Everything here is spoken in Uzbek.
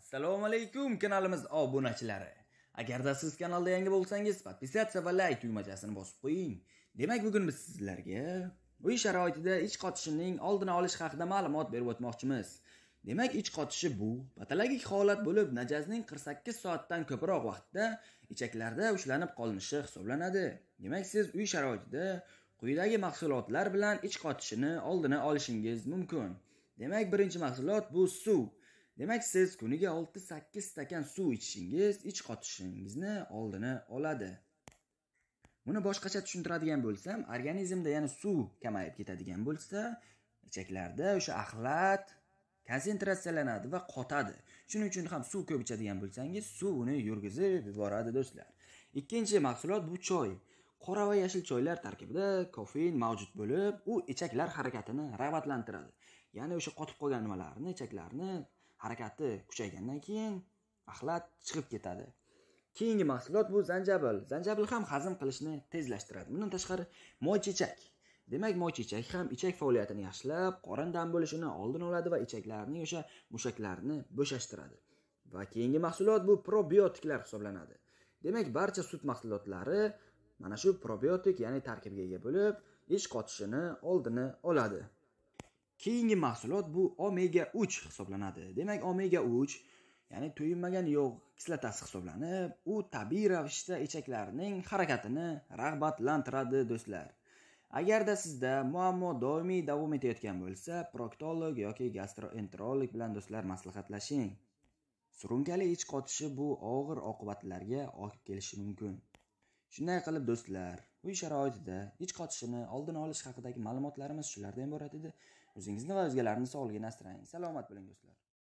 assalomu alaykum kanalimiz obunachilari agarda siz kanalda yangi bo'lsangiz подписаться va like tugmachasini bosib qo'ying demak bugun biz sizlarga uy sharoitida ich qotishining oldini olish haqida ma'lumot berib o'tmoqchimiz demak ich qotishi bu patologik holat bo'lib najasning 48 soatdan ko'proq vaqtda ichaklarda ushlanib qolinishi hisoblanadi demak siz uy sharoitida quyidagi mahsulotlar bilan ich qotishini oldini olishingiz mumkin demak birinchi mahsulot bu suv demak siz kuniga olti sakkiz stakan suv ichishingiz ich qotishingizni oldini oladi buni boshqacha tushuntiradigan bo'lsam organizmda ya'ni suv kamayib ketadigan bo'lsa ichaklarda o'sha axlat konsentratsiyalanadi va qotadi shuning uchun ham suv ko'p ichadigan bo'lsangiz suv uni yurgizib yuboradi do'stlar ikkinchi mahsulot bu choy qora va yashil choylar tarkibida kofein mavjud bo'lib u ichaklar harakatini rag'batlantiradi ya'ni o'sha qotib qolgan nimalarni ichaklarni harakati kuchaygandan keyin axlat chiqib ketadi keyingi mahsulot bu zanjabil zanjabil ham hazm qilishni tezlashtiradi bundan tashqari moy chechak demak moy chechak ham ichak faoliyatini yaxshilab qorin dam bo'lishini oldini oladi va ichaklarning o'sha mushaklarini bo'shashtiradi va keyingi mahsulot bu probiotiklar hisoblanadi demak barcha sut mahsulotlari mana shu probiotik ya'ni tarkibga ega bo'lib ish qotishini oldini oladi keyingi mahsulot bu omega 3 hisoblanadi demak omega 3 ya'ni to'yinmagan yog' kislotasi hisoblanib u tabiiy ravishda ichaklarning harakatini rag'batlantiradi do'stlar agarda sizda muammo doimiy davom etayotgan bo'lsa proktolog yoki gastroenterolog bilan do'stlar maslahatlashing surunkali ich qotishi bu og'ir oqibatlarga olib kelishi mumkin shunday qilib do'stlar uy sharoitida ich qotishini oldini olish haqidagi ma'lumotlarimiz shulardan iborat edi o'zingizni va o'zgalarni sog'lig'ini asrang salomat bo'ling do'stlar